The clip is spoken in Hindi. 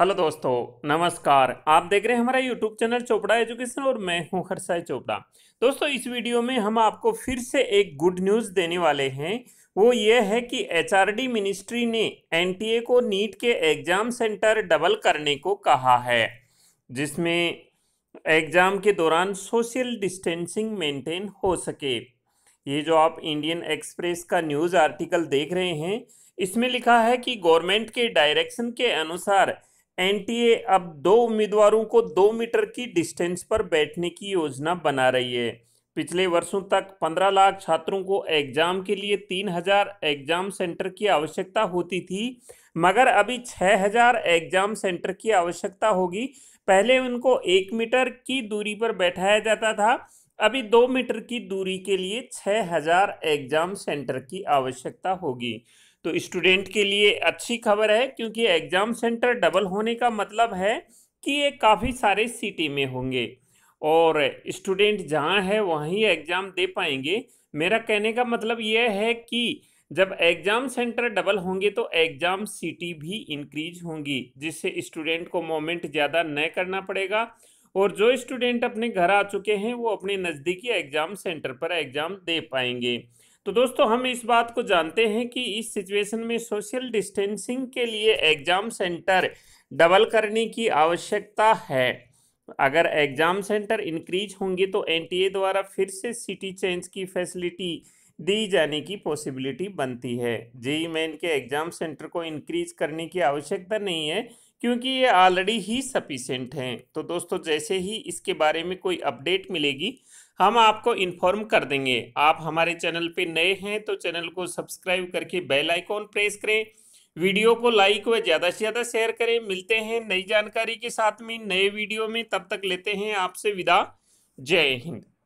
हेलो दोस्तों नमस्कार आप देख रहे हैं हमारा यूट्यूब चैनल चोपड़ा एजुकेशन और मैं हूं हरसाई चोपड़ा दोस्तों इस वीडियो में हम आपको फिर से एक गुड न्यूज़ देने वाले हैं वो ये है कि एचआरडी मिनिस्ट्री ने एनटीए को नीट के एग्ज़ाम सेंटर डबल करने को कहा है जिसमें एग्ज़ाम के दौरान सोशल डिस्टेंसिंग मेंटेन हो सके ये जो आप इंडियन एक्सप्रेस का न्यूज़ आर्टिकल देख रहे हैं इसमें लिखा है कि गवर्नमेंट के डायरेक्शन के अनुसार एनटीए अब दो उम्मीदवारों को दो मीटर की डिस्टेंस पर बैठने की योजना बना रही है पिछले वर्षों तक 15 लाख छात्रों को एग्जाम के लिए 3000 एग्जाम सेंटर की आवश्यकता होती थी मगर अभी 6000 एग्जाम सेंटर की आवश्यकता होगी पहले उनको एक मीटर की दूरी पर बैठाया जाता था अभी दो मीटर की दूरी के लिए छः हज़ार एग्ज़ाम सेंटर की आवश्यकता होगी तो स्टूडेंट के लिए अच्छी खबर है क्योंकि एग्ज़ाम सेंटर डबल होने का मतलब है कि ये काफ़ी सारे सिटी में होंगे और स्टूडेंट जहाँ है वहीं एग्ज़ाम दे पाएंगे मेरा कहने का मतलब यह है कि जब एग्ज़ाम सेंटर डबल होंगे तो एग्ज़ाम सिटी भी इंक्रीज होंगी जिससे स्टूडेंट को मोमेंट ज़्यादा न करना पड़ेगा और जो स्टूडेंट अपने घर आ चुके हैं वो अपने नज़दीकी एग्ज़ाम सेंटर पर एग्ज़ाम दे पाएंगे तो दोस्तों हम इस बात को जानते हैं कि इस सिचुएशन में सोशल डिस्टेंसिंग के लिए एग्ज़ाम सेंटर डबल करने की आवश्यकता है अगर एग्ज़ाम सेंटर इंक्रीज होंगे तो एनटीए द्वारा फिर से सिटी चेंज की फैसिलिटी दी जाने की पॉसिबिलिटी बनती है जेई मेन e के एग्ज़ाम सेंटर को इंक्रीज करने की आवश्यकता नहीं है क्योंकि ये ऑलरेडी ही सफिशेंट हैं तो दोस्तों जैसे ही इसके बारे में कोई अपडेट मिलेगी हम आपको इन्फॉर्म कर देंगे आप हमारे चैनल पे नए हैं तो चैनल को सब्सक्राइब करके बेल आइकॉन प्रेस करें वीडियो को लाइक व ज़्यादा से ज़्यादा शेयर करें मिलते हैं नई जानकारी के साथ में नए वीडियो में तब तक लेते हैं आपसे विदा जय हिंद